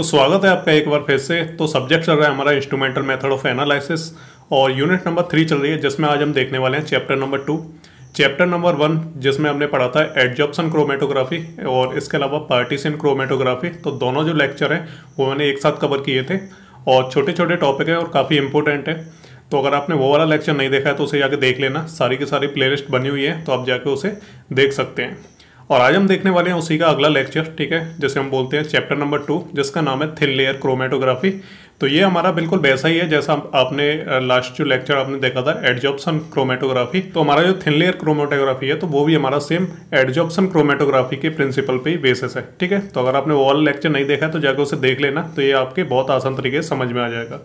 तो स्वागत है आपका एक बार फिर से तो सब्जेक्ट चल रहा है हमारा इंस्ट्रूमेंटल मेथड ऑफ एनालिसिस और यूनिट नंबर थ्री चल रही है जिसमें आज हम देखने वाले हैं chapter number two chapter number one जिसमें हमने पढ़ा था एडजॉप्सन क्रोमेटोग्राफी और इसके अलावा पार्टीसन क्रोमेटोग्राफी तो दोनों जो लेक्चर हैं वो मैंने एक साथ कवर किए थे और छोटे छोटे टॉपिक हैं और काफ़ी इंपॉर्टेंट है तो अगर आपने वो वाला लेक्चर नहीं देखा है तो उसे जाके देख लेना सारी की सारी प्लेलिस्ट बनी हुई है तो आप जाके उसे देख सकते हैं और आज हम देखने वाले हैं उसी का अगला लेक्चर ठीक है जैसे हम बोलते हैं चैप्टर नंबर टू जिसका नाम है थिन लेयर क्रोमेटोग्राफी तो ये हमारा बिल्कुल वैसा ही है जैसा आपने लास्ट जो लेक्चर आपने देखा था एडजॉप्सन क्रोमेटोग्राफी तो हमारा जो थिन लेयर क्रोमेटोग्राफी है तो वो भी हमारा सेम एडजॉप्सन क्रोमेटोग्राफी के प्रिंसिपल पे ही बेसिस है ठीक है तो अगर आपने वो वाला लेक्चर नहीं देखा है तो जाकर उसे देख लेना तो ये आपके बहुत आसान तरीके से समझ में आ जाएगा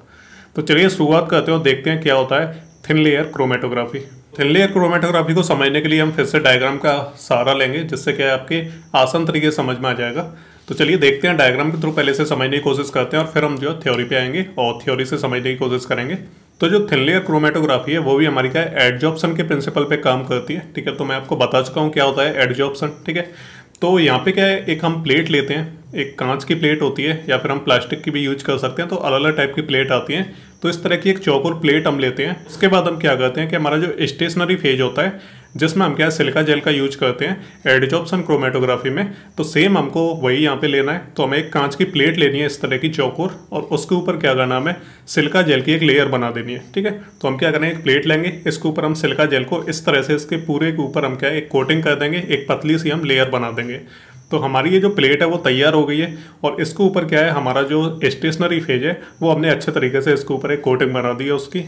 तो चलिए शुरुआत करते हो देखते हैं क्या होता है thin layer chromatography thin layer chromatography को समझने के लिए हम फिर से डायग्राम का सहारा लेंगे जिससे क्या आपके आसान तरीके से समझ में आ जाएगा तो चलिए देखते हैं डायग्राम के थ्रू पहले से समझने की कोशिश करते हैं और फिर हम जो है थ्योरी पे आएंगे और थ्योरी से समझने की कोशिश करेंगे तो जो थिन लेयर क्रोमेटोग्राफी है वो भी हमारी क्या है एडजॉप्सन के प्रिंसिपल पे काम करती है ठीक है तो मैं आपको बता चुका हूँ क्या होता है एडजॉप्सन ठीक है तो यहाँ पे क्या है एक हम प्लेट लेते हैं एक कांच की प्लेट होती है या फिर हम प्लास्टिक की भी यूज कर सकते हैं तो अलग अलग टाइप की प्लेट आती है तो इस तरह की एक चौकोर प्लेट हम लेते हैं उसके बाद हम क्या करते हैं कि हमारा जो स्टेशनरी फेज होता है जिसमें हम क्या है सिलिका जेल का यूज करते हैं एडिजॉप्सन क्रोमेटोग्राफी में तो सेम हमको वही यहाँ पे लेना है तो हमें एक कांच की प्लेट लेनी है इस तरह की चौकोर और उसके ऊपर क्या करना हमें सिलिका जेल की एक लेयर बना देनी है ठीक है तो हम क्या करें एक प्लेट लेंगे इसके ऊपर हम सिल्का जेल को इस तरह से इसके पूरे के ऊपर हम क्या एक कोटिंग कर देंगे एक पतली सी हम लेयर बना देंगे तो हमारी ये जो प्लेट है वो तैयार हो गई है और इसके ऊपर क्या है हमारा जो स्टेशनरी फेज है वो हमने अच्छे तरीके से इसके ऊपर एक कोटिंग बना दी है उसकी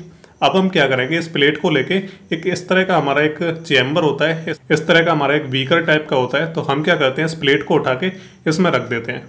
अब हम क्या करेंगे इस प्लेट को लेके एक इस तरह का हमारा एक चैम्बर होता है इस तरह का हमारा एक वीकर टाइप का होता है तो हम क्या करते हैं इस प्लेट को उठा के इसमें रख देते हैं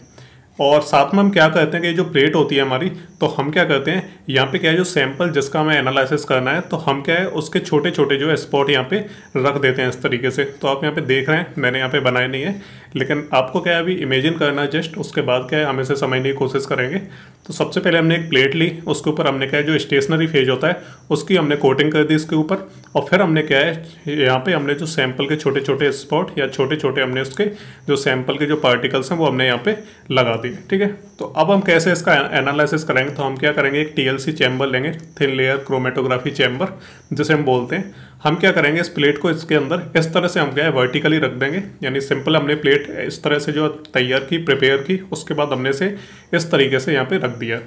और साथ में हम क्या करते हैं कि जो प्लेट होती है हमारी तो हम क्या करते हैं यहाँ पे क्या है जो सैंपल जिसका हमें एनालिसिस करना है तो हम क्या है उसके छोटे छोटे जो है स्पॉट यहाँ पे रख देते हैं इस तरीके से तो आप यहाँ पे देख रहे हैं मैंने यहाँ पे बनाए नहीं है लेकिन आपको क्या है अभी इमेजिन करना है जस्ट उसके बाद क्या है हम इसे समझने की कोशिश करेंगे तो सबसे पहले हमने एक प्लेट ली उसके ऊपर हमने क्या है जो स्टेशनरी फेज होता है उसकी हमने कोटिंग कर दी इसके ऊपर और फिर हमने क्या है यहाँ पे हमने जो सैंपल के छोटे छोटे स्पॉट या छोटे छोटे हमने उसके जो सैंपल के जो पार्टिकल्स हैं वो हमने यहाँ पे लगा दिए ठीक है तो अब हम कैसे इसका एनालिसिस करेंगे तो हम क्या करेंगे एक टीएलसी चैम्बर लेंगे थिन लेयर क्रोमेटोग्राफी चैम्बर जिसे हम बोलते हैं हम क्या करेंगे इस प्लेट को इसके अंदर इस तरह से हम क्या है वर्टिकली रख देंगे यानी सिंपल हमने प्लेट इस तरह से जो तैयार की प्रिपेयर की उसके बाद हमने इसे इस तरीके से यहाँ पे रख दिया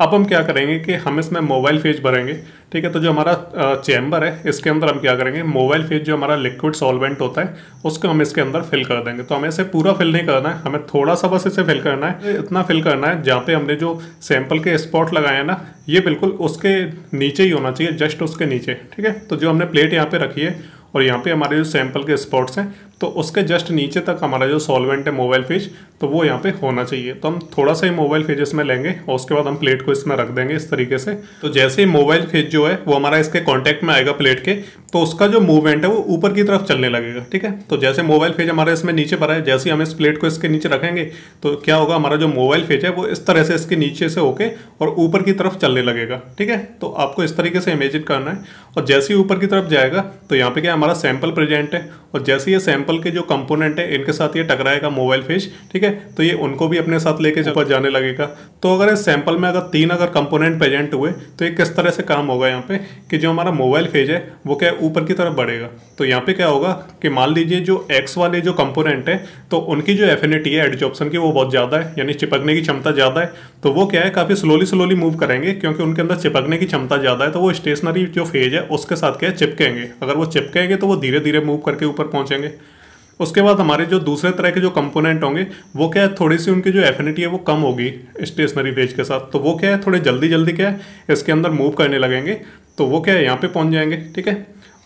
अब हम क्या करेंगे कि हम इसमें मोबाइल फेज भरेंगे ठीक है तो जो हमारा चैम्बर है इसके अंदर हम क्या करेंगे मोबाइल फेज जो हमारा लिक्विड सॉल्वेंट होता है उसको हम इसके अंदर फिल कर देंगे तो हमें इसे पूरा फिल नहीं करना है हमें थोड़ा सा बस इसे फिल करना है इतना फिल करना है जहाँ पे हमने जो सैंपल के स्पॉट लगाए हैं ना ये बिल्कुल उसके नीचे ही होना चाहिए जस्ट उसके नीचे ठीक है तो जो हमने प्लेट यहाँ पर रखी है और यहाँ पे हमारे जो सैंपल के स्पॉट्स हैं तो उसके जस्ट नीचे तक हमारा जो सॉल्वेंट है मोबाइल फेज तो वो यहाँ पे होना चाहिए तो हम थोड़ा सा ही मोबाइल फेज इसमें लेंगे और उसके बाद हम प्लेट को इसमें रख देंगे इस तरीके से तो जैसे ही मोबाइल फेज जो है वो हमारा इसके कॉन्टेक्ट में आएगा प्लेट के तो उसका जो मूवमेंट है वो ऊपर की तरफ चलने लगेगा ठीक है तो जैसे मोबाइल फेज हमारा इसमें नीचे पर है जैसे हम इस प्लेट को इसके नीचे रखेंगे तो क्या होगा हमारा जो मोबाइल फेज है वो इस तरह से इसके नीचे से होके और ऊपर की तरफ चलने लगेगा ठीक है तो आपको इस तरीके से इमेजिन करना है और जैसे ही ऊपर की तरफ जाएगा तो यहाँ पे क्या हमारा सैंपल प्रेजेंट है और जैसे ये सैम्पल टेम्पल के जो कंपोनेंट है इनके साथ ये टकराएगा मोबाइल फिश ठीक है तो ये उनको भी अपने साथ लेके ऊपर जाने लगेगा तो अगर इस सैंपल में अगर तीन अगर कंपोनेंट प्रेजेंट हुए तो ये किस तरह से काम होगा यहाँ पे कि जो हमारा मोबाइल फेज है वो क्या ऊपर की तरफ बढ़ेगा तो यहाँ पे क्या होगा कि मान लीजिए जो एक्स वाले जो कंपोनेंट है तो उनकी जो एफिनिटी है एडजॉप्शन की वो बहुत ज़्यादा है यानी चिपकने की क्षमता ज़्यादा है तो वो क्या है काफ़ी स्लोली स्लोली मूव करेंगे क्योंकि उनके अंदर चिपकने की क्षमता ज़्यादा है तो वो स्टेशनरी जो फेज है उसके साथ क्या है चिपकेंगे अगर वो चिपकेंगे तो वो धीरे धीरे मूव करके ऊपर पहुँचेंगे उसके बाद हमारे जो दूसरे तरह के जो कंपोनेंट होंगे वो क्या है थोड़ी सी उनकी जो एफिनिटी है वो कम होगी स्टेशनरी पेज के साथ तो वो क्या है थोड़े जल्दी जल्दी क्या है इसके अंदर मूव करने लगेंगे तो वो क्या है यहाँ पे पहुँच जाएंगे ठीक है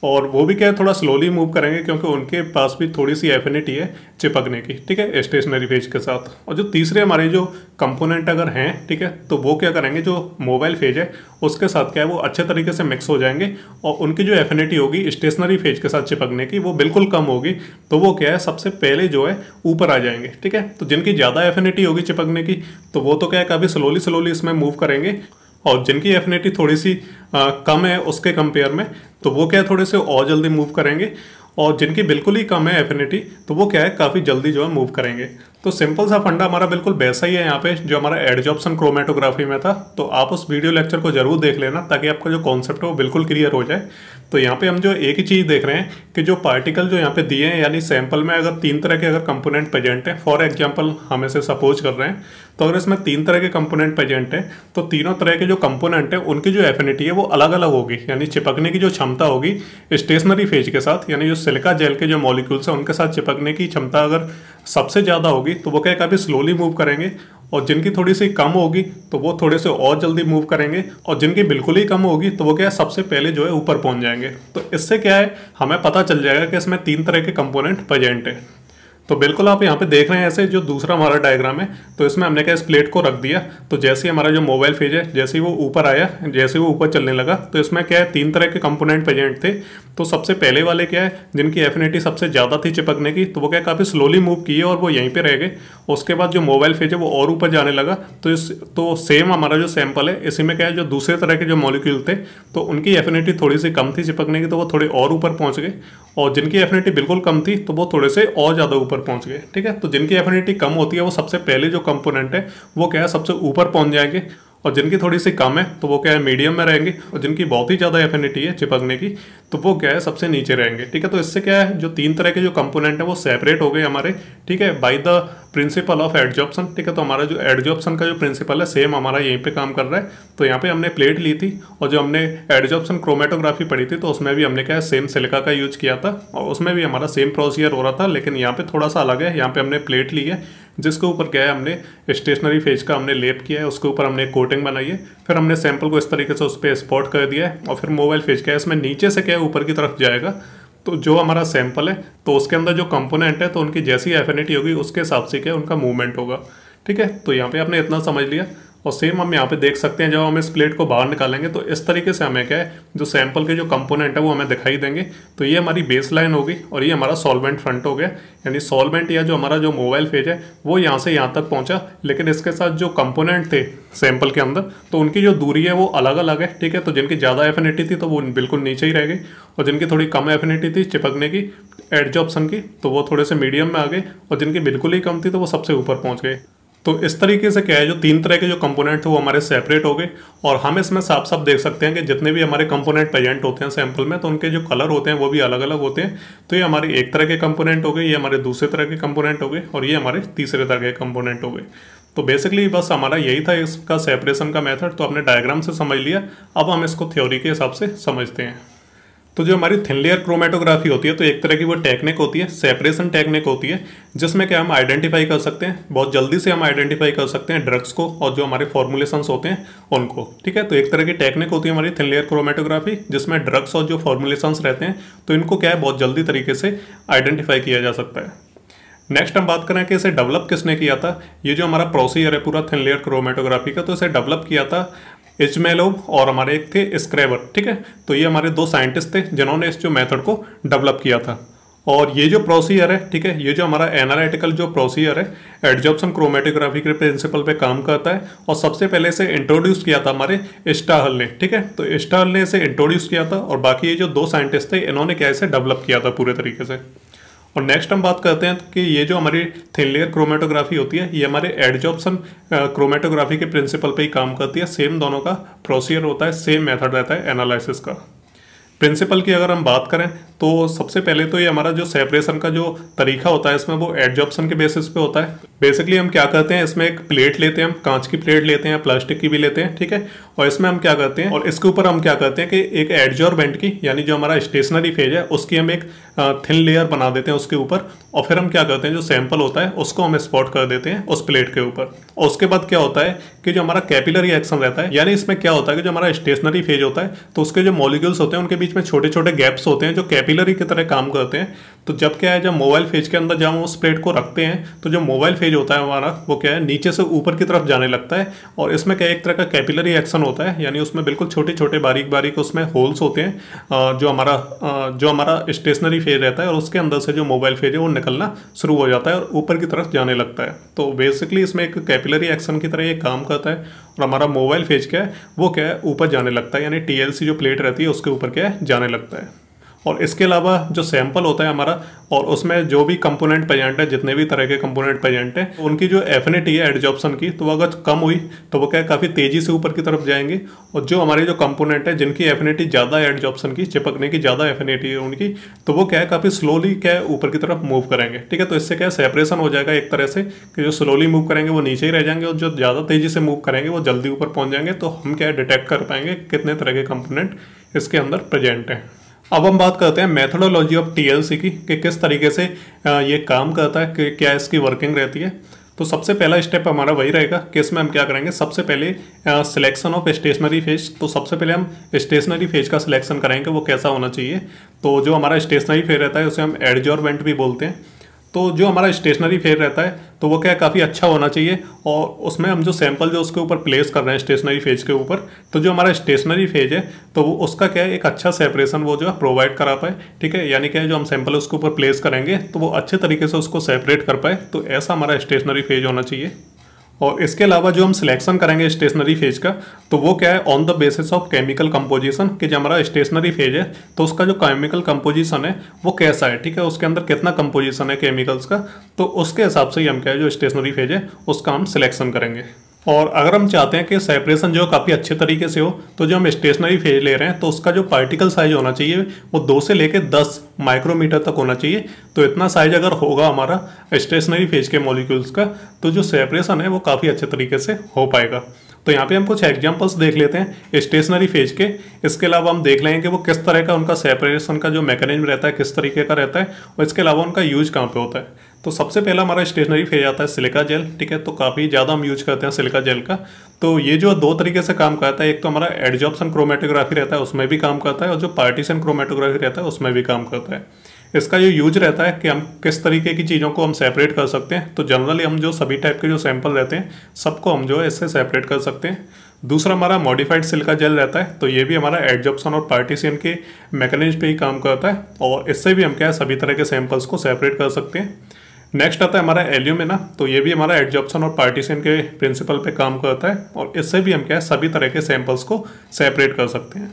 और वो भी क्या है थोड़ा स्लोली मूव करेंगे क्योंकि उनके पास भी थोड़ी सी एफिनिटी है चिपकने की ठीक है स्टेशनरी फ़ेज के साथ और जो तीसरे हमारे जो कंपोनेंट अगर हैं ठीक है तो वो क्या करेंगे जो मोबाइल फेज है उसके साथ क्या है वो अच्छे तरीके से मिक्स हो जाएंगे और उनकी जो एफिनिटी होगी स्टेशनरी फेज के साथ चिपकने की वो बिल्कुल कम होगी तो वो क्या है सबसे पहले जो है ऊपर आ जाएंगे ठीक है तो जिनकी ज़्यादा एफिनिटी होगी चिपकने की तो वो तो क्या है काफ़ी स्लोली स्लोली इसमें मूव करेंगे और जिनकी एफिनिटी थोड़ी सी आ, कम है उसके कंपेयर में तो वो क्या है थोड़े से और जल्दी मूव करेंगे और जिनकी बिल्कुल ही कम है एफिनिटी तो वो क्या है काफ़ी जल्दी जो है मूव करेंगे तो सिंपल सा फंडा हमारा बिल्कुल वैसा ही है यहाँ पे जो हमारा एडजॉप्सन क्रोमेटोग्राफी में था तो आप उस वीडियो लेक्चर को जरूर देख लेना ताकि आपका जो कॉन्सेप्ट है वो बिल्कुल क्लियर हो जाए तो यहाँ पे हम जो एक ही चीज़ देख रहे हैं कि जो पार्टिकल जो यहाँ पे दिए हैं यानी सैंपल में अगर तीन तरह के अगर कंपोनेंट प्रेजेंट हैं फॉर एग्जाम्पल हम इसे सपोज कर रहे हैं तो अगर इसमें तीन तरह के कंपोनेंट प्रेजेंट हैं तो तीनों तरह के जो कंपोनेंट हैं उनकी जो एफिनिटी है वो अलग अलग होगी यानी चिपकने की जो क्षमता होगी स्टेशनरी फेज के साथ यानी जो सिलिका जेल के जो मॉलिक्यूल्स हैं उनके साथ चिपकने की क्षमता अगर सबसे ज़्यादा होगी तो वो क्या काफ़ी स्लोली मूव करेंगे और जिनकी थोड़ी सी कम होगी तो वो थोड़े से और जल्दी मूव करेंगे और जिनकी बिल्कुल ही कम होगी तो वो क्या है सबसे पहले जो है ऊपर पहुंच जाएंगे तो इससे क्या है हमें पता चल जाएगा कि इसमें तीन तरह के कंपोनेंट प्रेजेंट हैं तो बिल्कुल आप यहाँ पे देख रहे हैं ऐसे जो दूसरा हमारा डायग्राम है तो इसमें हमने क्या इस प्लेट को रख दिया तो जैसे ही हमारा जो मोबाइल फेज है जैसे ही वो ऊपर आया जैसे ही वो ऊपर चलने लगा तो इसमें क्या है तीन तरह के कंपोनेंट प्रेजेंट थे तो सबसे पहले वाले क्या है जिनकी एफिनिटी सबसे ज़्यादा थी चिपकने की तो वो क्या काफ़ी स्लोली मूव किए और वो यहीं पर रह गए उसके बाद जो मोबाइल फेज है वो और ऊपर जाने लगा तो इस तो सेम हमारा जो सैम्पल है इसी में क्या है जो दूसरे तरह के जो मॉलिक्यूल थे तो उनकी एफिनिटी थोड़ी सी कम थी चिपकने की तो वो थोड़े और ऊपर पहुँच गए और जिनकी एफिनिटी बिल्कुल कम थी तो वो थोड़े से और ज़्यादा ऊपर ऊपर पहुंच गए ठीक है तो जिनकी एफिनिटी कम होती है वो सबसे पहले जो कंपोनेंट है वो क्या है सबसे ऊपर पहुंच जाएंगे और जिनकी थोड़ी सी कम है तो वो क्या है मीडियम में रहेंगे और जिनकी बहुत ही ज़्यादा एफिनिटी है चिपकने की तो वो क्या है सबसे नीचे रहेंगे ठीक है तो इससे क्या है जो तीन तरह के जो कंपोनेंट हैं वो सेपरेट हो गए हमारे ठीक है by the principle of adsorption ठीक है तो हमारा जो एडजॉप्सन का जो प्रिंसिपल है सेम हमारा यहीं पे काम कर रहा है तो यहाँ पे हमने प्लेट ली थी और जो हमने एडजॉप्सन क्रोमेटोग्राफी पढ़ी थी तो उसमें भी हमने क्या है सेम सिलिका का यूज किया था और उसमें भी हमारा सेम प्रोसीजर हो रहा था लेकिन यहाँ पर थोड़ा सा अलग है यहाँ पर हमने प्लेट ली है जिसके ऊपर क्या है हमने स्टेशनरी फेज का हमने लेप किया है उसके ऊपर हमने कोटिंग बनाई है फिर हमने सैंपल को इस तरीके से उस पर स्पॉट कर दिया है और फिर मोबाइल फेज क्या है इसमें नीचे से क्या है ऊपर की तरफ जाएगा तो जो हमारा सैंपल है तो उसके अंदर जो कंपोनेंट है तो उनकी जैसी एफिनिटी होगी उसके हिसाब से क्या उनका मूवमेंट होगा ठीक है तो यहाँ पे आपने इतना समझ लिया और सेम हम यहाँ पे देख सकते हैं जब हम इस प्लेट को बाहर निकालेंगे तो इस तरीके से हमें क्या है जो सैंपल के जो कंपोनेंट है वो हमें दिखाई देंगे तो ये हमारी बेस लाइन होगी और ये हमारा सॉल्वेंट फ्रंट हो गया यानी सॉल्वेंट या जो हमारा जो मोबाइल फेज है वो यहाँ से यहाँ तक पहुँचा लेकिन इसके साथ जो कंपोनेंट थे सैंपल के अंदर तो उनकी जो दूरी है वो अलग अलग है ठीक है तो जिनकी ज़्यादा एफिनिटी थी तो वो बिल्कुल नीचे ही रह गई और जिनकी थोड़ी कम एफिनिटी थी चिपकने की एडजॉप्शन की तो वो थोड़े से मीडियम में आ गए और जिनकी बिल्कुल ही कम थी तो वो सबसे ऊपर पहुँच गए तो इस तरीके से क्या है जो तीन तरह के जो कंपोनेंट थे वो हमारे सेपरेट हो गए और हम इसमें साफ साफ देख सकते हैं कि जितने भी हमारे कंपोनेंट प्रेजेंट होते हैं सैंपल में तो उनके जो कलर होते हैं वो भी अलग अलग होते हैं तो ये हमारे एक तरह के कंपोनेंट हो गए ये हमारे दूसरे तरह के कंपोनेंट हो गए और ये हमारे तीसरे तरह के कंपोनेंट हो गए तो बेसिकली बस हमारा यही था इसका सेपरेशन का मेथड तो आपने डायग्राम से समझ लिया अब हम इसको थ्योरी के हिसाब से समझते हैं तो जो हमारी थिन लेयर क्रोमेटोग्राफी होती है तो एक तरह की वो टेक्निक होती है सेपरेशन टेक्निक होती है जिसमें क्या हम आइडेंटिफाई कर सकते हैं बहुत जल्दी से हम आइडेंटिफाई कर सकते हैं ड्रग्स को और जो हमारे फॉर्मुलेशंस होते हैं उनको ठीक है तो एक तरह की टेक्निक होती है हमारी थिन लेयर क्रोमेटोग्राफी जिसमें ड्रग्स और जो फॉर्मुलेशंस रहते हैं तो इनको क्या है बहुत जल्दी तरीके से आइडेंटिफाई किया जा सकता है नेक्स्ट हम बात करें कि इसे डेवलप किसने किया था ये जो हमारा प्रोसीजर है पूरा थिन लेयर क्रोमेटोग्राफी का तो इसे डेवलप किया था इजमेलोव और हमारे एक थे स्क्रेबर ठीक है तो ये हमारे दो साइंटिस्ट थे जिन्होंने इस जो मेथड को डेवलप किया था और ये जो प्रोसीजर है ठीक है ये जो हमारा एनालिटिकल जो प्रोसीजर है एडजॉप्सन क्रोमेटोग्राफी के प्रिंसिपल पे काम करता है और सबसे पहले इसे इंट्रोड्यूस किया था हमारे इस्टाहल ने ठीक है तो इस्टाहल ने इसे इंट्रोड्यूस किया था और बाकी ये जो दो साइंटिस्ट थे इन्होंने क्या इसे डेवलप किया था पूरे तरीके से और नेक्स्ट हम बात करते हैं कि ये जो हमारी थिन लेयर क्रोमेटोग्राफी होती है ये हमारे एडजॉप्सन क्रोमेटोग्राफी के प्रिंसिपल पे ही काम करती है सेम दोनों का प्रोसीजर होता है सेम मेथड रहता है एनालिसिस का प्रिंसिपल की अगर हम बात करें तो सबसे पहले तो ये हमारा जो सेपरेशन का जो तरीका होता है इसमें वो एडजॉप्शन के बेसिस पे होता है बेसिकली हम क्या करते हैं इसमें एक प्लेट लेते हैं हम कांच की प्लेट लेते हैं प्लास्टिक की भी लेते हैं ठीक है और इसमें हम क्या करते हैं और इसके ऊपर हम क्या करते हैं कि एक एडजॉर्बेंट की यानी जो हमारा स्टेशनरी फेज है उसकी हम एक थिन लेयर बना देते हैं उसके ऊपर और फिर हम क्या करते हैं जो सैंपल होता है उसको हम स्पॉट कर देते हैं उस प्लेट के ऊपर और उसके बाद क्या होता है कि जो हमारा कैपिलरी एक्शन रहता है यानी इसमें क्या होता है कि जो हमारा स्टेशनरी फेज होता है तो उसके जो मॉलिक्यूल्स होते हैं उनके बीच में छोटे छोटे गैप्स होते हैं जो कैपिल कैपिलरी की तरह काम करते हैं तो जब क्या है जब मोबाइल फेज के अंदर जब हम उस प्लेट को रखते हैं तो जो मोबाइल फेज होता है हमारा वो क्या है नीचे से ऊपर की तरफ जाने लगता है और इसमें क्या एक तरह का कैपिलरी एक्शन होता है यानी उसमें बिल्कुल छोटे छोटे बारीक बारीक उसमें होल्स होते हैं जो हमारा जो हमारा स्टेशनरी फेज रहता है और उसके अंदर से जो मोबाइल फेज है वो निकलना शुरू हो जाता है और ऊपर की तरफ जाने लगता है तो बेसिकली इसमें एक कैपिलरी एक्शन की तरह ये काम करता है और हमारा मोबाइल फेज क्या है वो क्या है ऊपर जाने लगता है यानी टी जो प्लेट रहती है उसके ऊपर क्या है जाने लगता है और इसके अलावा जो सैम्पल होता है हमारा और उसमें जो भी कंपोनेंट पेजेंट है जितने भी तरह के कंपोनेंट पेजेंट हैं उनकी जो एफिनिटी है एडजॉप्शन की तो वो अगर कम हुई तो वो क्या काफ़ी तेज़ी से ऊपर की तरफ जाएंगे और जो हमारे जो कंपोनेंट है जिनकी एफिनिटी ज़्यादा एडजॉप्शन की चिपकने की ज़्यादा एफिनिटी है उनकी तो वो क्या है काफ़ी स्लोली क्या है ऊपर की तरफ मूव करेंगे ठीक है तो इससे क्या है सेपरेशन हो जाएगा एक तरह से कि जो स्लोली मूव करेंगे वो नीचे ही रह जाएंगे और जो ज़्यादा तेज़ी से मूव करेंगे वो जल्दी ऊपर पहुँच जाएंगे तो हम क्या डिटेक्ट कर पाएंगे कितने तरह के कंपोनेंट इसके अंदर प्रेजेंट हैं अब हम बात करते हैं मेथडोलॉजी ऑफ टीएलसी की कि किस तरीके से ये काम करता है कि क्या इसकी वर्किंग रहती है तो सबसे पहला स्टेप हमारा वही रहेगा कि इसमें हम क्या करेंगे सबसे पहले सिलेक्शन ऑफ स्टेशनरी फेज तो सबसे पहले हम स्टेशनरी फेज का सिलेक्शन करेंगे वो कैसा होना चाहिए तो जो हमारा स्टेशनरी फेज रहता है उसे हम एडजॉर्वेंट भी बोलते हैं तो जो हमारा स्टेशनरी फेयर रहता है तो वो क्या काफ़ी अच्छा होना चाहिए और उसमें हम जो सैंपल जो उसके ऊपर प्लेस कर रहे हैं स्टेशनरी फेज के ऊपर तो जो हमारा स्टेशनरी फेज है तो वो उसका क्या है एक अच्छा सेपरेशन वो जो है प्रोवाइड करा पाए ठीक है यानी क्या है जो हम सैंपल उसके ऊपर प्लेस करेंगे तो वो अच्छे तरीके से उसको सेपरेट कर पाए तो ऐसा हमारा स्टेशनरी फेज होना चाहिए और इसके अलावा जो हम सिलेक्शन करेंगे स्टेशनरी फेज का तो वो क्या है on the basis of chemical composition कि जो हमारा स्टेशनरी फेज है तो उसका जो केमिकल कंपोजिशन है वो कैसा है ठीक है उसके अंदर कितना कंपोजिशन है केमिकल्स का तो उसके हिसाब से ही हम क्या है जो स्टेशनरी फेज है उसका हम सिलेक्शन करेंगे और अगर हम चाहते हैं कि सेपरेशन जो काफ़ी अच्छे तरीके से हो तो जो हम स्टेशनरी फेज ले रहे हैं तो उसका जो पार्टिकल साइज होना चाहिए वो दो से लेकर दस माइक्रोमीटर तक होना चाहिए तो इतना साइज अगर होगा हमारा स्टेशनरी फेज के मॉलिक्यूल्स का तो जो सेपरेशन है वो काफ़ी अच्छे तरीके से हो पाएगा तो यहाँ पे हम कुछ एग्जांपल्स देख लेते हैं स्टेशनरी फेज के इसके अलावा हम देख लेंगे कि वो किस तरह का उनका सेपरेशन का जो मैकेनिज्म रहता है किस तरीके का रहता है और इसके अलावा उनका यूज कहाँ पे होता है तो सबसे पहला हमारा स्टेशनरी फेज आता है सिलिका जेल ठीक है तो काफ़ी ज़्यादा हम यूज करते हैं सिलिका जेल का तो ये जो दो तरीके से काम करता है एक तो हमारा एडजॉप्सन क्रोमेटोग्राफी रहता है उसमें भी काम करता है और जो पार्टीशन क्रोमेटोग्राफी रहता है उसमें भी काम करता है इसका जो यूज रहता है कि हम किस तरीके की चीज़ों को हम सेपरेट कर सकते हैं तो जनरली हम जो सभी टाइप के जो सैंपल रहते हैं सबको हम जो है इससे सेपरेट कर सकते हैं दूसरा हमारा मॉडिफाइड सिल्का जेल रहता है तो ये भी हमारा एडजॉप्सन और पार्टीशन के मैकेनिज्म पे ही काम करता है और इससे भी हम क्या है सभी तरह के सैंपल्स को सेपरेट कर सकते हैं नेक्स्ट आता है हमारा एल में ना तो ये भी हमारा एडजॉप्शन और पार्टीशन के प्रिंसिपल पे काम करता है और इससे भी हम क्या है सभी तरह के सैंपल्स को सेपरेट कर सकते हैं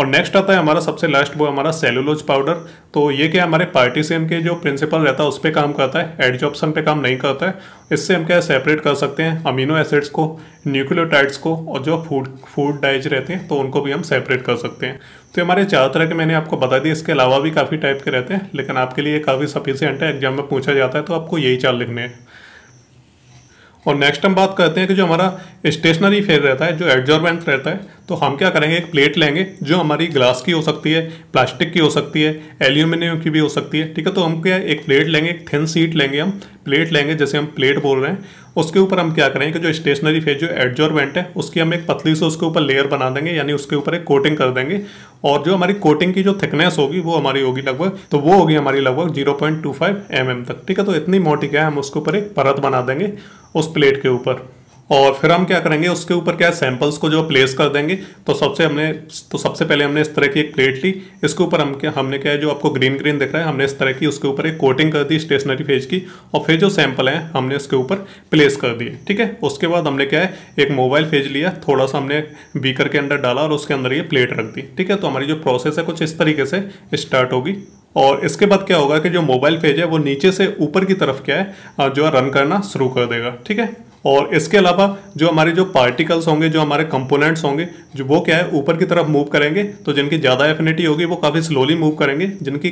और नेक्स्ट आता है हमारा सबसे लास्ट वो हमारा सेलुलोज पाउडर तो ये क्या हमारे पार्टीसियम के जो प्रिंसिपल रहता है उस पर काम करता है एडजॉप्सन पे काम नहीं करता है इससे हम क्या सेपरेट कर सकते हैं अमीनो एसिड्स को न्यूक्लियोटाइड्स को और जो फूड फूड डाइज रहते हैं तो उनको भी हम सेपरेट कर सकते हैं तो हमारे चार तरह के मैंने आपको बता दिए इसके अलावा भी काफ़ी टाइप के रहते हैं लेकिन आपके लिए काफ़ी सफिशियंट है एग्जाम में पूछा जाता है तो आपको यही चार लिखने हैं और नेक्स्ट हम बात करते हैं कि जो हमारा स्टेशनरी फेयर रहता है जो एडजॉर्बेंट रहता है तो हम क्या करेंगे एक प्लेट लेंगे जो हमारी ग्लास की हो सकती है प्लास्टिक की हो सकती है एल्यूमिनियम की भी हो सकती है ठीक है तो हम क्या एक प्लेट लेंगे एक थिन सीट लेंगे हम प्लेट लेंगे जैसे हम प्लेट बोल रहे हैं उसके ऊपर हम क्या करेंगे कि जो स्टेशनरी फेज जो एडजॉर्बेंट है उसकी हम एक पतली से उसके ऊपर लेयर बना देंगे यानी उसके ऊपर एक कोटिंग कर देंगे और जो हमारी कोटिंग की जो थिकनेस होगी वो हमारी होगी लगभग तो वो होगी हमारी लगभग zero point two five M M तक ठीक है तो इतनी मोटी क्या है हम उसके ऊपर एक परत बना देंगे उस प्लेट के ऊपर और फिर हम क्या करेंगे उसके ऊपर क्या सैंपल्स को जो प्लेस कर देंगे तो सबसे हमने तो सबसे पहले हमने इस तरह की एक प्लेट ली इसके ऊपर हम क्या हमने क्या है जो आपको ग्रीन ग्रीन दिख रहा है हमने इस तरह की उसके ऊपर एक कोटिंग कर दी स्टेशनरी फेज की और फिर जो सैंपल हैं हमने उसके ऊपर प्लेस कर दिए ठीक है उसके बाद हमने क्या है एक मोबाइल फेज लिया थोड़ा सा हमने बीकर के अंदर डाला और उसके अंदर ये प्लेट रख दी ठीक है तो हमारी जो प्रोसेस है कुछ इस तरीके से स्टार्ट होगी और इसके बाद क्या होगा कि जो मोबाइल पेज है वो नीचे से ऊपर की तरफ क्या है जो है रन करना शुरू कर देगा ठीक है और इसके अलावा जो हमारे जो पार्टिकल्स होंगे जो हमारे कंपोनेंट्स होंगे जो वो क्या है ऊपर की तरफ मूव करेंगे तो जिनकी ज़्यादा एफिनिटी होगी वो काफ़ी स्लोली मूव करेंगे जिनकी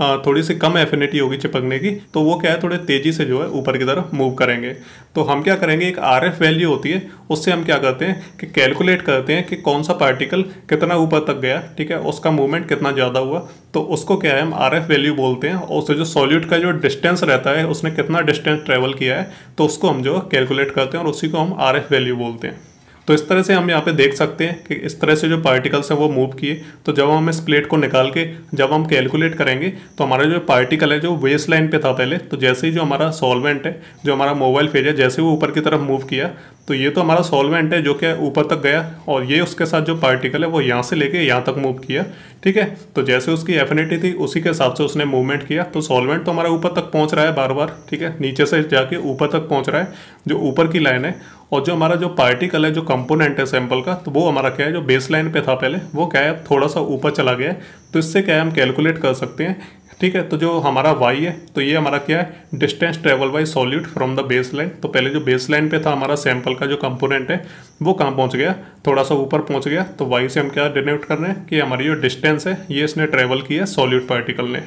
हाँ, थोड़ी सी कम एफिनिटी होगी चिपकने की तो वो क्या है थोड़े तेज़ी से जो है ऊपर की तरफ मूव करेंगे तो हम क्या करेंगे एक आर एफ वैल्यू होती है उससे हम क्या करते हैं कि कैलकुलेट करते हैं कि कौन सा पार्टिकल कितना ऊपर तक गया ठीक है उसका मूवमेंट कितना ज़्यादा हुआ तो उसको क्या है हम आर एफ वैल्यू बोलते हैं और उससे जो सॉल्यूट का जो डिस्टेंस रहता है उसने कितना डिस्टेंस ट्रेवल किया है तो उसको हम जो कैलकुलेट करते हैं और उसी को हम आर एफ वैल्यू बोलते हैं तो इस तरह से हम यहाँ पे देख सकते हैं कि इस तरह से जो पार्टिकल्स हैं वो मूव किए तो जब हम इस प्लेट को निकाल के जब हम कैलकुलेट करेंगे तो हमारा जो पार्टिकल है जो वेस्ट लाइन पर था पहले तो जैसे ही जो हमारा सॉल्वेंट है जो हमारा मोबाइल फेज है जैसे वो ऊपर की तरफ मूव किया तो ये तो हमारा सॉल्वेंट है जो कि ऊपर तक गया और ये उसके साथ जो पार्टिकल है वो यहाँ से लेके यहाँ तक मूव किया ठीक है तो जैसे उसकी एफिनिटी थी उसी के हिसाब से उसने मूवमेंट किया तो सॉल्वेंट तो हमारा ऊपर तक पहुँच रहा है बार बार ठीक है नीचे से जाके ऊपर तक पहुँच रहा है जो ऊपर की लाइन है और जो हमारा जो पार्टिकल है जो कंपोनेंट है सैंपल का तो वो हमारा क्या है जो बेस लाइन पे था पहले वो क्या है थोड़ा सा ऊपर चला गया है तो इससे क्या है हम कैलकुलेट कर सकते हैं ठीक है तो जो हमारा वाई है तो ये हमारा क्या है distance travel by solute from the base line तो पहले जो बेस लाइन पे था हमारा सैंपल का जो कंपोनेंट है वो कहाँ पहुँच गया थोड़ा सा ऊपर पहुँच गया तो वाई से हम क्या डिनोट कर रहे हैं कि हमारी जो डिस्टेंस है ये इसने ट्रेवल की है सॉल्यूट पार्टिकल ने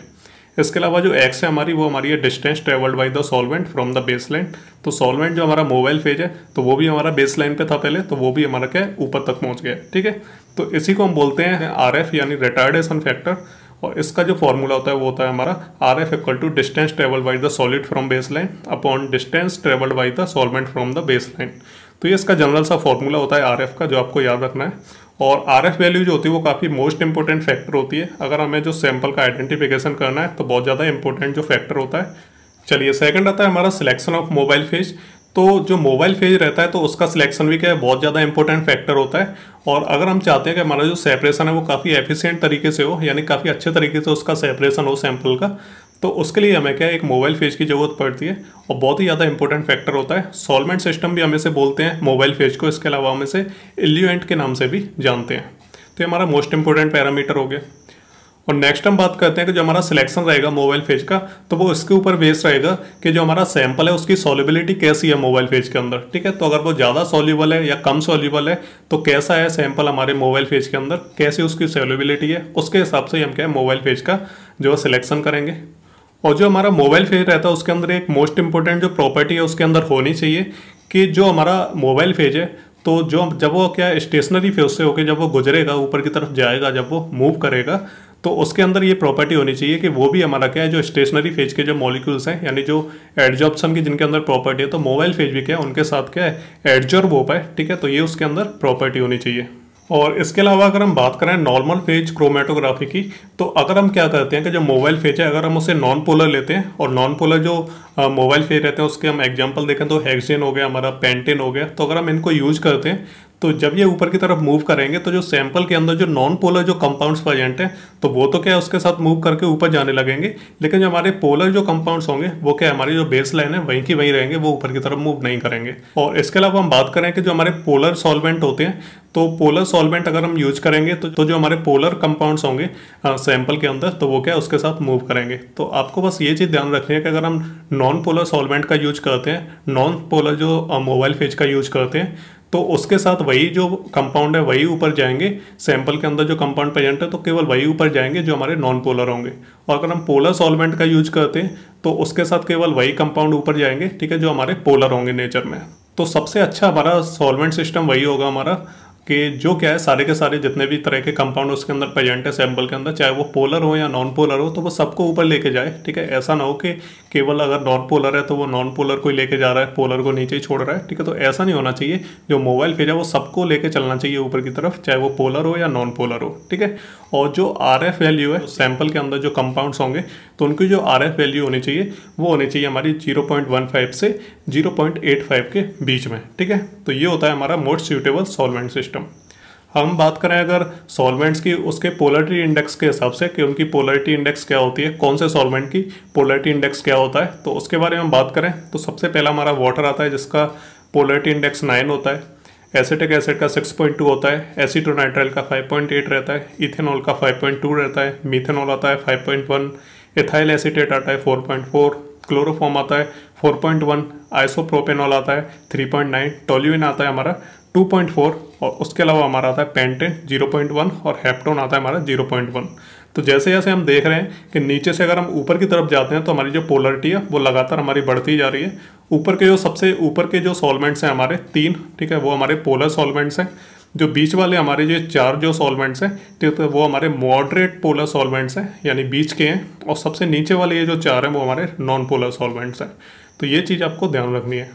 इसके अलावा जो एक्स है हमारी वो हमारी है distance travelled by the solvent from the base line तो सॉल्वेंट जो हमारा मोबाइल फेज है तो वो भी हमारा बेस लाइन पे था पहले तो वो भी हमारा क्या ऊपर तक पहुंच गया ठीक है तो इसी को हम बोलते हैं आर एफ यानी रिटार्डेशन फैक्टर और इसका जो फॉर्मूला होता है वो होता है हमारा R F equal to distance travel by the solid from base line upon distance travelled by the solvent from the base line तो ये इसका जनरल सा फॉर्मूला होता है आर एफ का जो आपको याद रखना है और आर एफ वैल्यू जो होती है वो काफ़ी मोस्ट इंपॉर्टेंट फैक्टर होती है अगर हमें जो सैंपल का आइडेंटिफिकेशन करना है तो बहुत ज़्यादा इंपॉर्टेंट जो फैक्टर होता है चलिए सेकंड आता है हमारा सिलेक्शन ऑफ मोबाइल फेज तो जो मोबाइल फेज रहता है तो उसका सिलेक्शन भी क्या है बहुत ज़्यादा इंपॉर्टेंट फैक्टर होता है और अगर हम चाहते हैं कि हमारा जो सेपरेशन है वो काफ़ी एफिशिएंट तरीके से हो यानी काफ़ी अच्छे तरीके से उसका सेपरेशन हो सैंपल का तो उसके लिए हमें क्या है एक मोबाइल फेज की ज़रूरत पड़ती है और बहुत ही ज़्यादा इंपॉर्टेंट फैक्टर होता है सॉलमेंट सिस्टम भी हमें से बोलते हैं मोबाइल फेज को इसके अलावा हमें से एल्यूएंट के नाम से भी जानते हैं तो ये हमारा मोस्ट इंपॉर्टेंट पैरामीटर हो गया और नेक्स्ट हम बात करते हैं कि जो हमारा सिलेक्शन रहेगा मोबाइल फेज का तो वो इसके ऊपर बेस रहेगा कि जो हमारा सैंपल है उसकी सॉल्युबिलिटी कैसी है मोबाइल फेज के अंदर ठीक है तो अगर वो ज़्यादा सॉल्युबल है या कम सॉल्युबल है तो कैसा है सैंपल हमारे मोबाइल फेज के अंदर कैसी उसकी सॉल्युबिलिटी है उसके हिसाब से हम क्या है मोबाइल फेज का जो सिलेक्शन करेंगे और जो हमारा मोबाइल फेज रहता है उसके अंदर एक मोस्ट इंपॉर्टेंट जो प्रॉपर्टी है उसके अंदर होनी चाहिए कि जो हमारा मोबाइल फेज है तो जो जब वो क्या स्टेशनरी फेज से होकर जब वो गुजरेगा ऊपर की तरफ जाएगा जब वो मूव करेगा तो उसके अंदर ये प्रॉपर्टी होनी चाहिए कि वो भी हमारा क्या है जो स्टेशनरी फेज के जो मॉलिक्यूल्स हैं यानी जो एडजॉर्बसन की जिनके अंदर प्रॉपर्टी है तो मोबाइल फेज भी क्या है उनके साथ क्या है एडजॉर्ब हो पाए ठीक है तो ये उसके अंदर प्रॉपर्टी होनी चाहिए और इसके अलावा अगर हम बात करें नॉर्मल फेज क्रोमेटोग्राफी की तो अगर हम क्या करते हैं कि जो मोबाइल फेज है अगर हम उसे नॉन पोलर लेते हैं और नॉन पोलर जो मोबाइल फेज रहते हैं उसके हम एग्जांपल देखें तो हेक्सेन हो गया हमारा पेंटेन हो गया तो अगर हम इनको यूज करते हैं तो जब ये ऊपर की तरफ मूव करेंगे तो जो सैंपल के अंदर जो नॉन पोलर जो कंपाउंड्स प्रेजेंट हैं तो वो तो क्या उसके साथ मूव करके ऊपर जाने लगेंगे लेकिन जो हमारे पोलर जो कंपाउंड्स होंगे वो क्या हमारी जो बेस लाइन है वहीं की वहीं रहेंगे वो ऊपर की तरफ मूव नहीं करेंगे और इसके अलावा हम बात करें कि जो हमारे पोलर सॉल्वेंट होते हैं तो पोलर सॉल्वेंट अगर हम यूज करेंगे तो, तो जो हमारे पोलर कंपाउंड्स होंगे सैंपल के अंदर तो वो क्या उसके साथ मूव करेंगे तो आपको बस ये चीज़ ध्यान रखनी है कि अगर हम नॉन पोलर सॉल्वेंट का यूज करते हैं नॉन पोलर जो मोबाइल फेज का यूज करते हैं तो उसके साथ वही जो कंपाउंड है वही ऊपर जाएंगे सैंपल के अंदर जो कंपाउंड प्रेजेंट है तो केवल वही ऊपर जाएंगे जो हमारे नॉन पोलर होंगे और अगर हम पोलर सॉल्वेंट का यूज करते हैं तो उसके साथ केवल वही कंपाउंड ऊपर जाएंगे ठीक है जो हमारे पोलर होंगे नेचर में तो सबसे अच्छा हमारा सॉल्वेंट सिस्टम वही होगा हमारा कि जो क्या है सारे के सारे जितने भी तरह के कंपाउंड उसके अंदर प्रेजेंट है सैम्पल के अंदर चाहे वो पोलर हो या नॉन पोलर हो तो वो सबको ऊपर लेके जाए ठीक है ऐसा ना हो कि केवल अगर नॉन पोलर है तो वो नॉन पोलर को लेके जा रहा है पोलर को नीचे ही छोड़ रहा है ठीक है तो ऐसा नहीं होना चाहिए जो मोबाइल फेज है वो सबको लेके चलना चाहिए ऊपर की तरफ चाहे वो पोलर हो या नॉन पोलर हो ठीक है और जो आर वैल्यू है सैम्पल के अंदर जो कंपाउंड्स होंगे तो उनकी जो आर एफ वैल्यू होनी चाहिए वो होनी चाहिए हमारी 0.15 से 0.85 के बीच में ठीक है तो ये होता है हमारा मोस्ट सूटेबल सॉल्वेंट सिस्टम हम बात करें अगर सॉल्वेंट्स की उसके पोलरिटी इंडेक्स के हिसाब से कि उनकी पोलरिटी इंडेक्स क्या होती है कौन से सॉल्वेंट की पोलरिटी इंडेक्स क्या होता है तो उसके बारे में हम बात करें तो सबसे पहला हमारा वाटर आता है जिसका पोलरिटी इंडेक्स नाइन होता है एसिटिक एसिड का 6.2 होता है एसिटोनाइट्राइल का 5.8 रहता है इथेनॉल का 5.2 रहता है मीथेनॉल आता है 5.1 एथाइल एसिटेट आता है फोर पॉइंट फोर क्लोरोफॉर्म आता है फोर पॉइंट वन आइसोप्रोपेनॉल आता है थ्री पॉइंट नाइन आता है हमारा टू पॉइंट फोर और उसके अलावा हमारा आता है पेंटेन जीरो पॉइंट वन और हेप्टोन आता है हमारा जीरो पॉइंट वन तो जैसे जैसे हम देख रहे हैं कि नीचे से अगर हम ऊपर की तरफ जाते हैं तो हमारी जो पोलरिटी है वो लगातार हमारी बढ़ती जा रही है ऊपर के जो सबसे ऊपर के जो सॉलमेंट्स हैं हमारे तीन ठीक है वो हमारे पोलर सॉलमेंट्स हैं जो बीच वाले हमारे जो चार जो सॉल्वेंट्स हैं ठीक तो है तो वो हमारे मॉडरेट पोलर सॉल्वेंट्स हैं यानी बीच के हैं और सबसे नीचे वाले ये जो चार हैं वो हमारे नॉन पोलर सॉल्वेंट्स हैं तो ये चीज़ आपको ध्यान रखनी है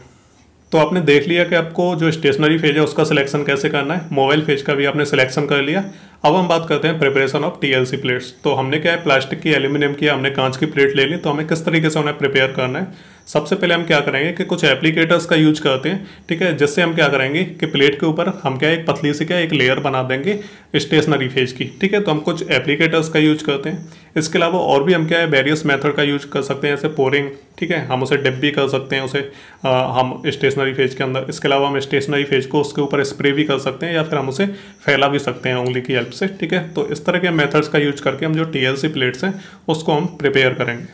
तो आपने देख लिया कि आपको जो स्टेशनरी फेज है उसका सिलेक्शन कैसे करना है मोबाइल फेज का भी आपने सिलेक्शन कर लिया अब हम बात करते हैं प्रिपरेशन ऑफ टीएलसी प्लेट्स तो हमने क्या है प्लास्टिक की एल्यूमिनियम की हमने कांच की प्लेट ले ली तो हमें किस तरीके से उन्हें प्रिपेयर करना है सबसे पहले हम क्या करेंगे कि कुछ एप्लीकेटर्स का यूज करते हैं ठीक है जिससे हम क्या करेंगे कि प्लेट के ऊपर हम क्या एक पतली सी क्या एक लेयर बना देंगे स्टेशनरी फेज की ठीक है तो हम कुछ एप्लीकेटर्स का यूज करते हैं इसके अलावा और भी हम क्या है वेरियस मेथड का यूज कर सकते हैं जैसे पोरिंग ठीक है हम उसे डिप भी कर सकते हैं उसे आ, हम स्टेशनरी फेज के अंदर इसके अलावा हम स्टेशनरी फेज को उसके ऊपर स्प्रे भी कर सकते हैं या फिर हम उसे फैला भी सकते हैं उंगली की हेल्प शेप से ठीक है तो इस तरह के मेथड्स का यूज करके हम जो टी प्लेट्स हैं उसको हम प्रिपेयर करेंगे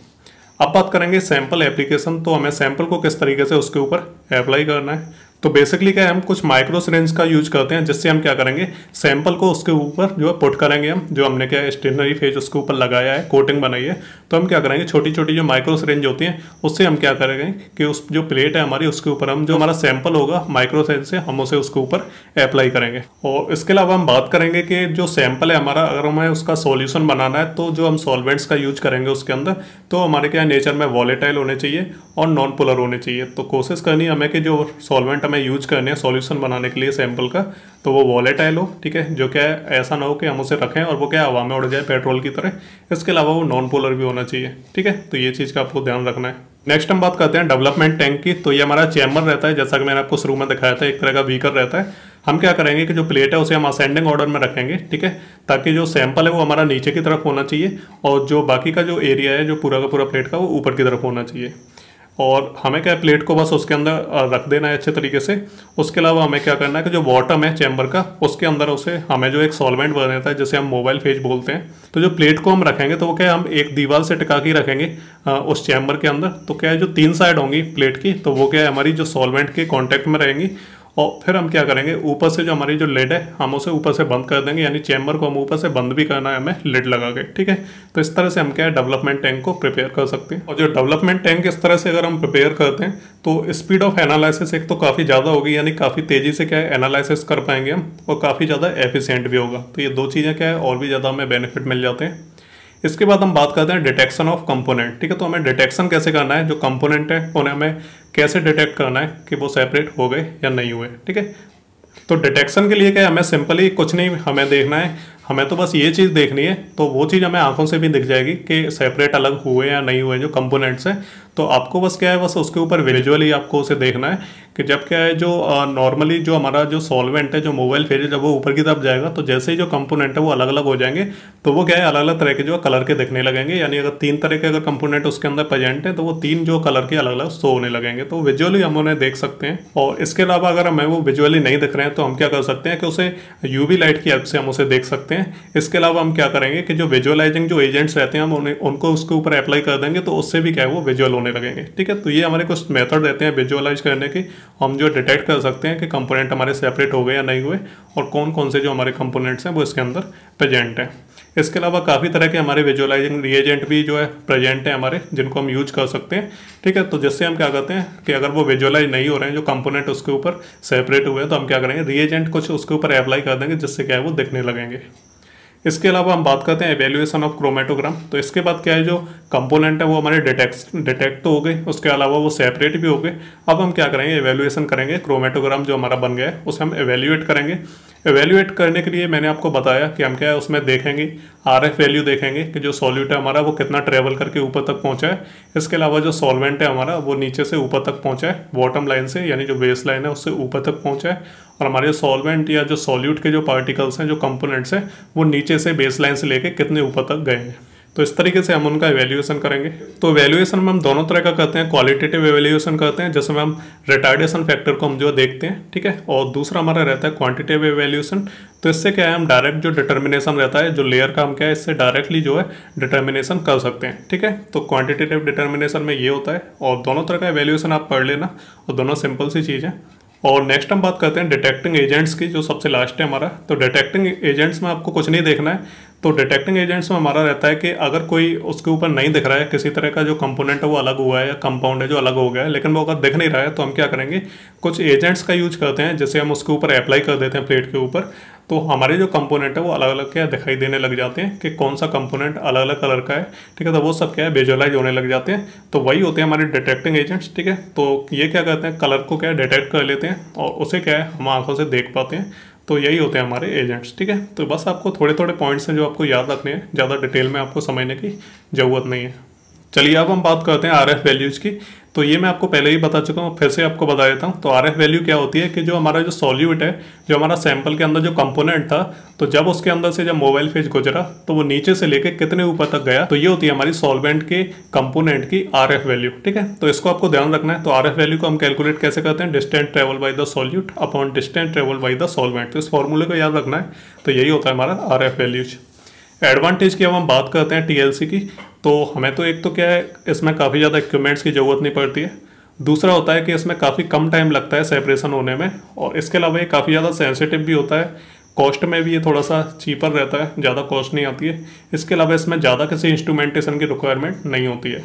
अब बात करेंगे सैंपल एप्लीकेशन तो हमें सैंपल को किस तरीके से उसके ऊपर अप्लाई करना है तो बेसिकली क्या है हम कुछ माइक्रो सिरेंज का यूज करते हैं जिससे हम क्या करेंगे सैंपल को उसके ऊपर जो है पुट करेंगे हम जो हमने क्या स्टेशनरी फेज उसके ऊपर लगाया है कोटिंग बनाई है तो हम क्या करेंगे छोटी छोटी जो माइक्रो सिरेंज होती हैं उससे हम क्या करेंगे कि उस जो प्लेट है हमारी उसके ऊपर हम जो हमारा सैंपल होगा माइक्रो सिरेंज से हम उसे उसके ऊपर अप्लाई करेंगे और इसके अलावा हम बात करेंगे कि जो सैंपल है हमारा अगर हमें उसका सोल्यूशन बनाना है तो जो हम सॉल्वेंट्स का यूज करेंगे उसके अंदर तो हमारे क्या नेचर में वॉलेटाइल होने चाहिए और नॉन पुलर होने चाहिए तो कोशिश करनी हमें कि जो सॉल्वेंट डेटा हमें यूज करने हैं सॉल्यूशन बनाने के लिए सैंपल का तो वो वॉलेटाइल हो ठीक है जो क्या है ऐसा ना हो कि हम उसे रखें और वो क्या हवा में उड़ जाए पेट्रोल की तरह इसके अलावा वो नॉन पोलर भी होना चाहिए ठीक है तो ये चीज़ का आपको ध्यान रखना है नेक्स्ट हम बात करते हैं डेवलपमेंट टैंक की तो ये हमारा चैम्बर रहता है जैसा कि मैंने आपको शुरू में दिखाया था एक तरह का वीकर रहता है हम क्या करेंगे कि जो प्लेट है उसे हम असेंडिंग ऑर्डर में रखेंगे ठीक है ताकि जो सैंपल है वो हमारा नीचे की तरफ होना चाहिए और जो बाकी का जो एरिया है जो पूरा का पूरा प्लेट का वो ऊपर की तरफ होना चाहिए और हमें क्या प्लेट को बस उसके अंदर रख देना है अच्छे तरीके से उसके अलावा हमें क्या करना है कि जो बॉटम है चैम्बर का उसके अंदर उसे हमें जो एक सॉल्वेंट बना देता है जिसे हम मोबाइल फेज बोलते हैं तो जो प्लेट को हम रखेंगे तो वो क्या हम एक दीवार से टिका के रखेंगे उस चैम्बर के अंदर तो क्या है जो तीन साइड होंगी प्लेट की तो वो क्या है हमारी जो सॉलवेंट के कॉन्टैक्ट में रहेंगी और फिर हम क्या करेंगे ऊपर से जो हमारी जो लेड है हम उसे ऊपर से बंद कर देंगे यानी चैम्बर को हम ऊपर से बंद भी करना है हमें लेड लगा के ठीक है तो इस तरह से हम क्या है डेवलपमेंट टैंक को प्रिपेयर कर सकते हैं और जो डेवलपमेंट टैंक इस तरह से अगर हम प्रिपेयर करते हैं तो स्पीड ऑफ एनालिसिस एक तो काफ़ी ज़्यादा होगी यानी काफ़ी तेज़ी से क्या है एनालिसिस कर पाएंगे हम और काफ़ी ज़्यादा एफिशियंट भी होगा तो ये दो चीज़ें क्या है और भी ज़्यादा हमें बेनिफिट मिल जाते हैं इसके बाद हम बात करते हैं डिटेक्शन ऑफ कंपोनेंट ठीक है तो हमें डिटेक्शन कैसे करना है जो कंपोनेंट है उन्हें हमें कैसे डिटेक्ट करना है कि वो सेपरेट हो गए या नहीं हुए ठीक है तो डिटेक्शन के लिए क्या हमें सिंपली कुछ नहीं हमें देखना है हमें तो बस ये चीज़ देखनी है तो वो चीज़ हमें आंखों से भी दिख जाएगी कि सेपरेट अलग हुए या नहीं हुए जो कंपोनेंट्स हैं तो आपको बस क्या है बस उसके ऊपर विजुअली आपको उसे देखना है कि जब क्या है जो नॉर्मली जो हमारा जो सॉल्वेंट है जो मोबाइल फेज है जब वो ऊपर की तरफ जाएगा तो जैसे ही जो कंपोनेंट है वो अलग अलग हो जाएंगे तो वो क्या है अलग अलग तरह के जो कलर के दिखने लगेंगे यानी अगर तीन तरह के अगर कंपोनेंट उसके अंदर प्रेजेंट है तो वो तीन जो कलर के अलग अलग शो होने लगेंगे तो विजुअली हम उन्हें देख सकते हैं और इसके अलावा अगर हमें वो विजुअली नहीं दिख रहे हैं तो हम क्या कर सकते हैं कि उसे यू लाइट की हेल्प से हम उसे देख सकते हैं इसके अलावा हम क्या करेंगे कि जो विजुअलाइजिंग जो एजेंट्स रहते हैं हम उन्हें उनको उसके ऊपर अप्लाई कर देंगे तो उससे भी क्या है वो विजुअल होने लगेंगे ठीक है तो ये हमारे कुछ मेथड रहते हैं विजुअलाइज करने के हम जो डिटेक्ट कर सकते हैं कि कंपोनेंट हमारे सेपरेट हो गए या नहीं हुए और कौन कौन से जो हमारे कंपोनेंट्स हैं वो इसके अंदर प्रेजेंट हैं इसके अलावा काफ़ी तरह के हमारे विजुअलाइजिंग रिएजेंट भी जो है प्रेजेंट हैं हमारे जिनको हम यूज कर सकते हैं ठीक है तो जिससे हम क्या करते हैं कि अगर वो विजुअलाइज नहीं हो रहे हैं जो कंपोनेंट उसके ऊपर सेपरेट हुए हैं तो हम क्या करेंगे रिएजेंट कुछ उसके ऊपर अप्लाई कर देंगे जिससे क्या है वो दिखने लगेंगे इसके अलावा हम बात करते हैं एवेल्यूएशन ऑफ क्रोमेटोग्राम तो इसके बाद क्या है जो कंपोनेंट है वो हमारे डिटेक्ट डिटेक्ट तो हो गए उसके अलावा वो सेपरेट भी हो गए अब हम क्या करेंगे एवेल्युएसन करेंगे क्रोमेटोग्राम जो हमारा बन गया है उसे हम एवेल्यूएट करेंगे एवेल्यूएट करने के लिए मैंने आपको बताया कि हम क्या है उसमें देखेंगे आर एफ वैल्यू देखेंगे कि जो सॉल्यूट है हमारा वो कितना ट्रेवल करके ऊपर तक पहुँचा है इसके अलावा जो सॉलवेंट है हमारा वो नीचे से ऊपर तक पहुँचा है बॉटम लाइन से यानी जो बेस लाइन है उससे ऊपर तक पहुँचा है और हमारे सॉल्वेंट या जो सॉल्यूट के जो पार्टिकल्स हैं जो कंपोनेंट्स हैं वो नीचे से बेस लाइन से लेके कितने ऊपर तक गए हैं तो इस तरीके से हम उनका एवेल्यूएसन करेंगे तो एवेल्यूएसन में हम दोनों तरह का करते हैं क्वालिटेटिव एवेल्यूएसन करते हैं जिसमें हम रिटार्डेशन फैक्टर को हम जो देखते हैं ठीक है और दूसरा हमारा रहता है क्वांटिटेटिव एवेल्यूएसन तो इससे क्या है हम डायरेक्ट जो डिटर्मिनेशन रहता है जो लेयर का हम क्या है इससे डायरेक्टली जो है डिटर्मिनेशन कर सकते हैं ठीक है तो क्वांटिटेटिव डिटर्मिनेशन में ये होता है और दोनों तरह का एवेल्यूएसन आप पढ़ लेना और दोनों सिंपल सी चीज़ है और नेक्स्ट हम बात करते हैं डिटेक्टिंग एजेंट्स की जो सबसे लास्ट है हमारा तो डिटेक्टिंग एजेंट्स में आपको कुछ नहीं देखना है तो डिटेक्टिंग एजेंट्स में हमारा रहता है कि अगर कोई उसके ऊपर नहीं दिख रहा है किसी तरह का जो कंपोनेंट है वो अलग हुआ है या कंपाउंड है जो अलग हो गया है लेकिन वो अगर दिख नहीं रहा है तो हम क्या करेंगे कुछ एजेंट्स का यूज करते हैं जैसे हम उसके ऊपर अप्लाई कर देते हैं प्लेट के ऊपर तो हमारे जो कंपोनेंट है वो अलग अलग क्या दिखाई देने लग जाते हैं कि कौन सा कंपोनेंट अलग अलग कलर का है ठीक है तो वो सब क्या है विजुअलाइज होने लग जाते हैं तो वही होते हैं हमारे डिटेक्टिंग एजेंट्स ठीक है तो ये क्या कहते हैं कलर को क्या है डिटेक्ट कर लेते हैं और उसे क्या है हम आँखों से देख पाते हैं तो यही होते हैं हमारे एजेंट्स ठीक है तो बस आपको थोड़े थोड़े पॉइंट्स हैं जो आपको याद रखने हैं ज़्यादा डिटेल में आपको समझने की ज़रूरत नहीं है चलिए अब हम बात करते हैं आर एफ वैल्यूज़ की तो ये मैं आपको पहले ही बता चुका हूँ फिर से आपको बता देता हूँ तो आर एफ वैल्यू क्या होती है कि जो हमारा जो सॉल्यूट है जो हमारा सैंपल के अंदर जो कंपोनेंट था तो जब उसके अंदर से जब मोबाइल फेज गुजरा तो वो नीचे से लेके कितने ऊपर तक गया तो ये होती है हमारी सॉल्वेंट के कंपोनेंट की आर एफ वैल्यू ठीक है तो इसको आपको ध्यान रखना है तो आर एफ वैल्यू को हम कैलकुलेट कैसे करते हैं distant travel by the solute upon distant travel by the solvent तो इस फॉर्मूले को याद रखना है तो यही होता है हमारा आर एफ वैल्यूज एडवांटेज की अब हम बात करते हैं टीएलसी की तो हमें तो एक तो क्या है इसमें काफ़ी ज़्यादा इक्विपमेंट्स की ज़रूरत नहीं पड़ती है दूसरा होता है कि इसमें काफ़ी कम टाइम लगता है सेपरेशन होने में और इसके अलावा ये काफ़ी ज़्यादा सेंसिटिव भी होता है कॉस्ट में भी ये थोड़ा सा चीपर रहता है ज़्यादा कॉस्ट नहीं आती है इसके अलावा इसमें ज़्यादा किसी इंस्ट्रूमेंटेशन की रिक्वायरमेंट नहीं होती है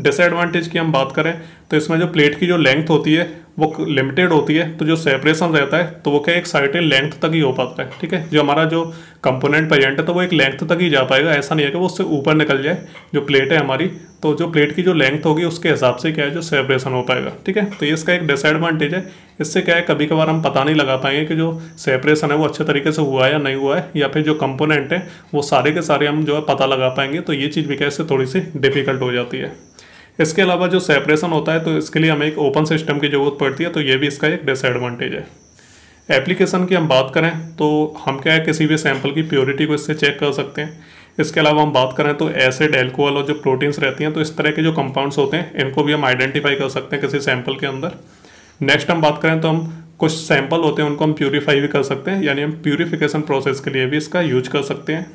डिसएडवांटेज की हम बात करें तो इसमें जो प्लेट की जो लेंथ होती है वो लिमिटेड होती है तो जो सेपरेशन रहता है तो वो क्या एक सर्टेन लेंथ तक ही हो पाता है ठीक है जो हमारा जो कंपोनेंट प्रेजेंट है तो वो एक लेंथ तक ही जा पाएगा ऐसा नहीं है कि वो उससे ऊपर निकल जाए जो प्लेट है हमारी तो जो प्लेट की जो लेंथ होगी उसके हिसाब से क्या है जो सेपरेशन हो पाएगा ठीक है तो ये इसका एक डिसएडवांटेज है इससे क्या है कभी कभार हम पता नहीं लगा पाएंगे कि जो सेपरेशन है वो अच्छे तरीके से हुआ है या नहीं हुआ है या फिर जो कंपोनेंट है वो सारे के सारे हम जो है पता लगा पाएंगे तो ये चीज़ भी क्या इससे थोड़ी सी डिफिकल्ट हो जाती है इसके अलावा जो सेपरेशन होता है तो इसके लिए हमें एक ओपन सिस्टम की ज़रूरत पड़ती है तो ये भी इसका एक डिसएडवांटेज है एप्लीकेशन की हम बात करें तो हम क्या है किसी भी सैंपल की प्योरिटी को इससे चेक कर सकते हैं इसके अलावा हम बात करें तो एसिड एल्कोहल और जो प्रोटीन्स रहती हैं तो इस तरह के जो कंपाउंड्स होते हैं इनको भी हम आइडेंटिफाई कर सकते हैं किसी सैंपल के अंदर नेक्स्ट हम बात करें तो हम कुछ सैंपल होते हैं उनको हम प्योरीफाई भी कर सकते हैं यानी हम प्योरीफिकेशन प्रोसेस के लिए भी इसका यूज कर सकते हैं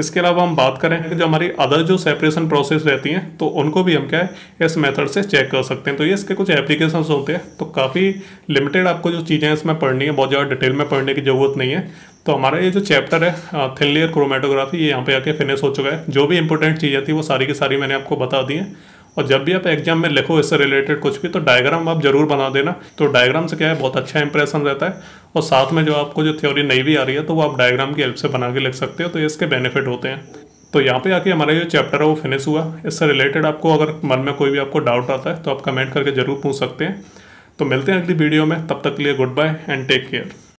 इसके अलावा हम बात करें कि जो हमारी अदर जो सेपरेशन प्रोसेस रहती हैं तो उनको भी हम क्या है इस मेथड से चेक कर सकते हैं तो ये इसके कुछ एप्लीकेशन होते हैं तो काफ़ी लिमिटेड आपको जो चीज़ें इसमें पढ़नी है बहुत ज़्यादा डिटेल में पढ़ने की ज़रूरत नहीं है तो हमारा ये जो चैप्टर है थिन लेयर क्रोमेटोग्राफी ये यहाँ पे आके फिनिश हो चुका है जो भी इंपॉर्टेंट चीज़ें थी वो सारी की सारी मैंने आपको बता दी हैं और जब भी आप एग्जाम में लिखो इससे रिलेटेड कुछ भी तो डायग्राम आप जरूर बना देना तो डायग्राम से क्या है बहुत अच्छा इंप्रेशन रहता है और साथ में जो आपको जो थ्योरी नहीं भी आ रही है तो वो आप डायग्राम की हेल्प से बना के लिख सकते हो तो इसके बेनिफिट होते हैं तो यहाँ पे आके हमारा जो चैप्टर है वो फिनिश हुआ इससे रिलेटेड आपको अगर मन में कोई भी आपको डाउट आता है तो आप कमेंट करके ज़रूर पूछ सकते हैं तो मिलते हैं अगली वीडियो में तब तक के लिए goodbye and take care